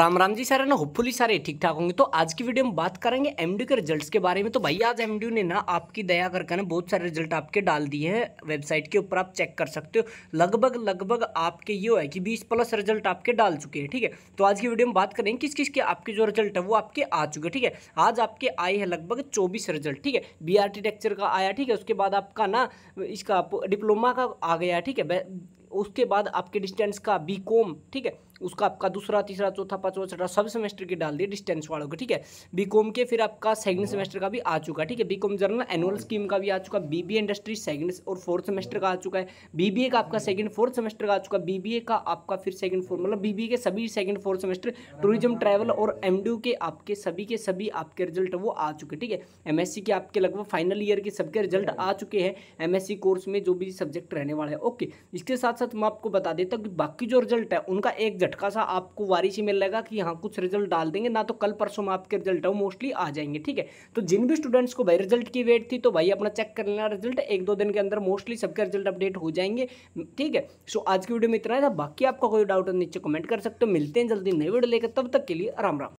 राम राम जी है ना होपफुली सारे ठीक ठाक होंगे तो आज की वीडियो में बात करेंगे एमडी के रिजल्ट्स के बारे में तो भाई आज एमडी ने ना आपकी दया करके ना बहुत सारे रिजल्ट आपके डाल दिए हैं वेबसाइट के ऊपर आप चेक कर सकते हो लगभग लगभग आपके ये है कि 20 प्लस रिजल्ट आपके डाल चुके हैं ठीक है तो आज की वीडियो में बात करेंगे किस किस के आपके जो रिजल्ट है वो आपके आ चुके ठीक है आज आपके आए हैं लगभग चौबीस रिजल्ट ठीक है बी आर्किटेक्चर का आया ठीक है उसके बाद आपका ना इसका डिप्लोमा का आ गया ठीक है उसके बाद आपके डिस्टेंस का बी कॉम ठीक है उसका आपका दूसरा तीसरा चौथा पाँचवा छठा सब सेमेस्टर के डाल दिए डिस्टेंस वालों के ठीक है बी कॉम के फिर आपका सेकंड सेमेस्टर का भी आ चुका ठीक है B com general annual scheme का भी आ चुका बी बी इंडस्ट्री सेकंड और फोर्थ सेमेस्टर का आ चुका है बी बी ए का आपका सेकंड फोर्थ सेमेस्टर का आ चुका बी बी ए का आपका फिर सेकंड फोर्थ मतलब बी बी ए के सभी second fourth semester tourism travel और एम डी के आपके सभी के सभी आपके रिजल्ट वो आ चुके ठीक है एम एस सी के आपके लगभग फाइनल ईयर के सबके रिजल्ट आ चुके हैं एम एस सी कोर्स में जो भी सब्जेक्ट रहने वाला है ओके इसके साथ साथ साथ मैं आपको बता देता हूँ कि बाकी जो रिजल्ट है उनका एक झटका सा आपको वारिश ही मिल रहेगा कि हाँ कुछ रिजल्ट डाल देंगे ना तो कल परसों में आपके रिजल्ट है वो मोस्टली आ जाएंगे ठीक है तो जिन भी स्टूडेंट्स को भाई रिजल्ट की वेट थी तो भाई अपना चेक कर लेना रिजल्ट एक दो दिन के अंदर मोस्टली सबके रिजल्ट अपडेट हो जाएंगे ठीक है सो आज की वीडियो में इतना था बाकी आपका कोई डाउट तो नीचे कमेंट कर सकते हो मिलते हैं जल्दी नई वीडियो लेकर तब तक के लिए आराम राम